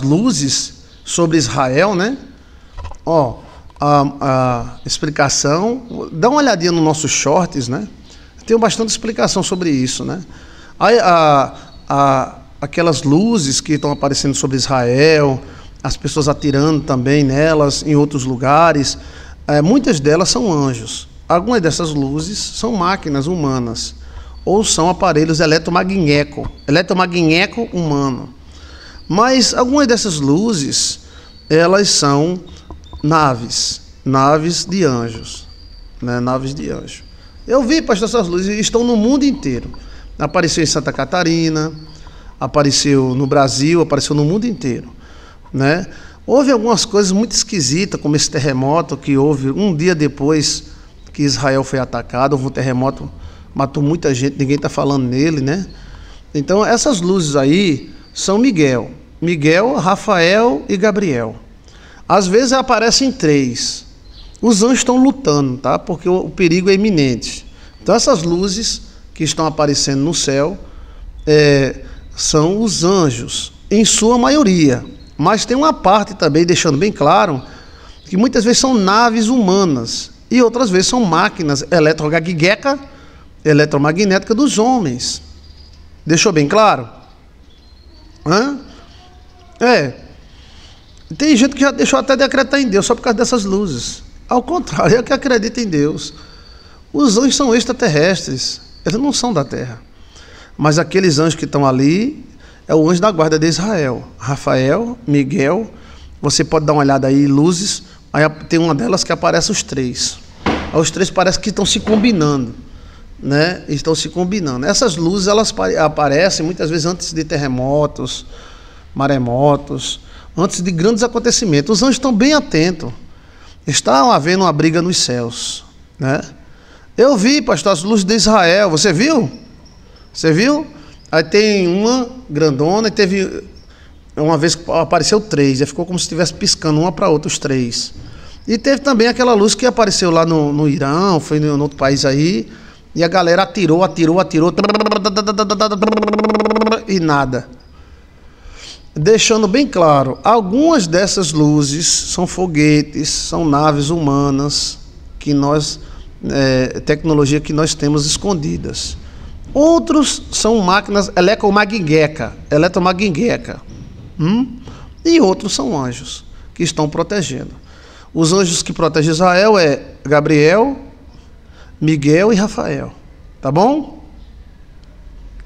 luzes sobre Israel, né? Ó, a, a, explicação. Dá uma olhadinha nos nossos shorts, né? Tem bastante explicação sobre isso, né? A, a, aquelas luzes que estão aparecendo sobre Israel, as pessoas atirando também nelas em outros lugares, é, muitas delas são anjos. Algumas dessas luzes são máquinas humanas ou são aparelhos eletromagnético, eletromagnético humano. Mas algumas dessas luzes, elas são naves, naves de anjos, né? naves de anjo. Eu vi, pastor, essas luzes estão no mundo inteiro. Apareceu em Santa Catarina, apareceu no Brasil, apareceu no mundo inteiro, né? Houve algumas coisas muito esquisitas, como esse terremoto que houve um dia depois que Israel foi atacado, houve um terremoto, matou muita gente, ninguém está falando nele, né? Então essas luzes aí são Miguel, Miguel, Rafael e Gabriel. Às vezes aparecem três. Os anjos estão lutando, tá? Porque o, perigo é iminente. Então essas luzes que estão aparecendo no céu é, são os anjos, em sua maioria. Mas tem uma parte também, deixando bem claro, que muitas vezes são naves humanas e outras vezes são máquinas eletrogagueca, eletromagnética dos homens. Deixou bem claro? Hã? É. Tem gente que já deixou até de acreditar em Deus só por causa dessas luzes. Ao contrário, é que acredita em Deus. Os anjos são extraterrestres, eles não são da Terra. Mas aqueles anjos que estão ali é o anjo da guarda de Israel. Rafael, Miguel, você pode dar uma olhada aí, luzes. Aí tem uma delas que aparece os três. Aí os três parece que estão se combinando. Né? Estão se combinando. Essas luzes elas aparecem muitas vezes antes de terremotos maremotos, antes de grandes acontecimentos. Os anjos estão bem atentos. Está havendo uma briga nos céus. Né? Eu vi, pastor, as luzes de Israel. Você viu? Você viu? Aí tem uma grandona e teve. Uma vez apareceu três, e ficou como se estivesse piscando uma para outra, os três. E teve também aquela luz que apareceu lá no, no Irã, foi em outro país aí, e a galera atirou, atirou, atirou, e nada deixando bem claro, algumas dessas luzes são foguetes, são naves humanas que nós é, tecnologia que nós temos escondidas. Outros são máquinas eletromagnética, eletromagnética, hum? e outros são anjos que estão protegendo. Os anjos que protegem Israel é Gabriel, Miguel e Rafael. Tá bom?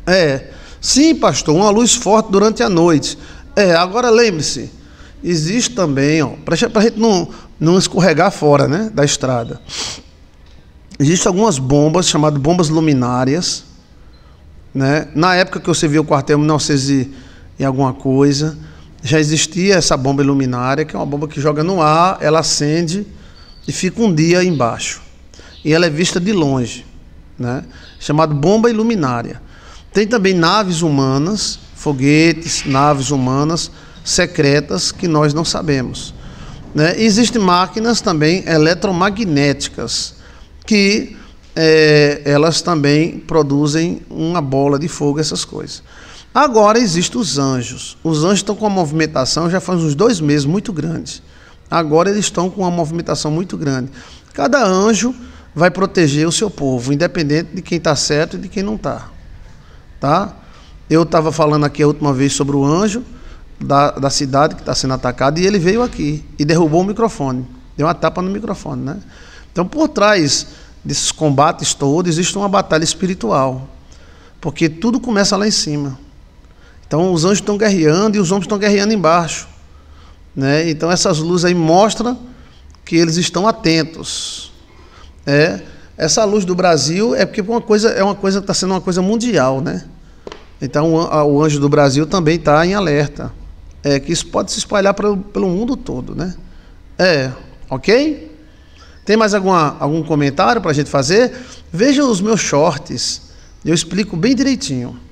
É. Sim, pastor, uma luz forte durante a noite. É, agora lembre-se, existe também, para a gente não, não escorregar fora né, da estrada, existem algumas bombas, chamadas bombas luminárias. Né? Na época que eu servi o quartel, 1900 e, e alguma coisa, já existia essa bomba iluminária, que é uma bomba que joga no ar, ela acende e fica um dia embaixo. E ela é vista de longe, né? chamado bomba iluminária. Tem também naves humanas foguetes, naves humanas secretas que nós não sabemos. Né? Existem máquinas também eletromagnéticas que é, elas também produzem uma bola de fogo, essas coisas. Agora existem os anjos. Os anjos estão com uma movimentação já faz uns dois meses muito grande. Agora eles estão com uma movimentação muito grande. Cada anjo vai proteger o seu povo, independente de quem está certo e de quem não está. Tá? tá? Eu estava falando aqui a última vez sobre o anjo da, da cidade que está sendo atacado e ele veio aqui e derrubou o microfone. Deu uma tapa no microfone, né? Então, por trás desses combates todos, existe uma batalha espiritual. Porque tudo começa lá em cima. Então, os anjos estão guerreando e os homens estão guerreando embaixo. Né? Então, essas luzes aí mostram que eles estão atentos. É, essa luz do Brasil é porque uma coisa, é uma coisa está sendo uma coisa mundial, né? Então, o Anjo do Brasil também está em alerta. É que isso pode se espalhar pelo, pelo mundo todo, né? É, ok? Tem mais alguma, algum comentário para a gente fazer? Veja os meus shorts, eu explico bem direitinho.